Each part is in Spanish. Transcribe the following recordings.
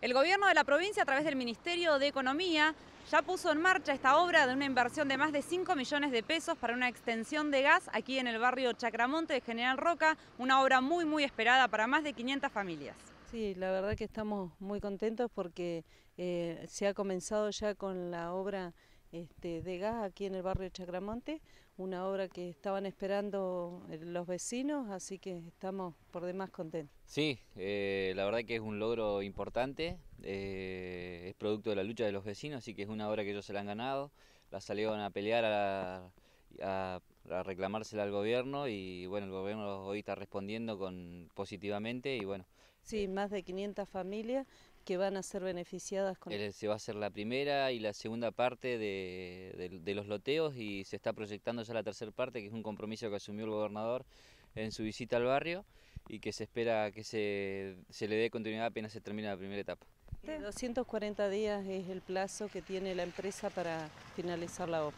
El gobierno de la provincia, a través del Ministerio de Economía, ya puso en marcha esta obra de una inversión de más de 5 millones de pesos para una extensión de gas aquí en el barrio Chacramonte de General Roca, una obra muy, muy esperada para más de 500 familias. Sí, la verdad que estamos muy contentos porque eh, se ha comenzado ya con la obra este, de gas aquí en el barrio de Chacramonte, una obra que estaban esperando eh, los vecinos, así que estamos por demás contentos. Sí, eh, la verdad que es un logro importante, eh, es producto de la lucha de los vecinos, así que es una obra que ellos se la han ganado, la salieron a pelear, a, reclamársela al gobierno y bueno, el gobierno hoy está respondiendo con, positivamente y bueno. Sí, más de 500 familias que van a ser beneficiadas con Se va a hacer la primera y la segunda parte de, los loteos y se está proyectando ya la tercera parte, que es un compromiso que asumió el gobernador en su visita al barrio y que se espera que se, le dé continuidad apenas se termina la primera etapa. 240 eh, días es el plazo que tiene la empresa para finalizar la obra.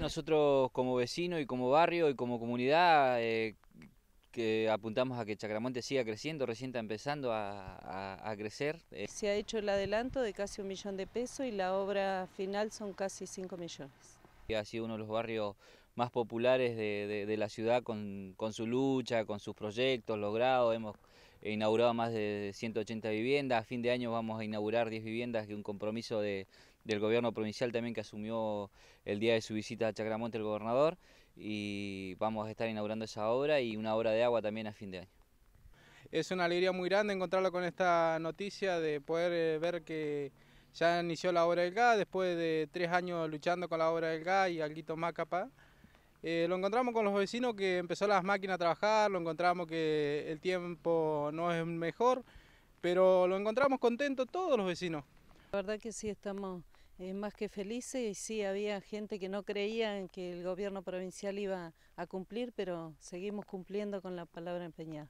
Nosotros como vecino y como barrio y como comunidad eh, que apuntamos a que Chacramonte siga creciendo, recién está empezando a, crecer. Eh. Se ha hecho el adelanto de casi un millón de pesos y la obra final son casi 5 millones. Ha sido uno de los barrios más populares de, la ciudad con, con, su lucha, con sus proyectos logrados. Hemos inaugurado más de 180 viviendas. A fin de año vamos a inaugurar 10 viviendas que un compromiso de, del gobierno provincial también que asumió el día de su visita a Chacramonte el gobernador y vamos a estar inaugurando esa obra y una obra de agua también a fin de año. Es una alegría muy grande encontrarlo con esta noticia de poder eh, ver que ya inició la obra del gas después de tres años luchando con la obra del gas y algo más capaz. Eh, lo encontramos con los vecinos que empezó las máquinas a trabajar, lo encontramos que el tiempo no es mejor, pero lo encontramos contentos todos los vecinos. La verdad que sí, estamos es más que felices y sí, había gente que no creía en que el gobierno provincial iba a cumplir, pero seguimos cumpliendo con la palabra empeñada.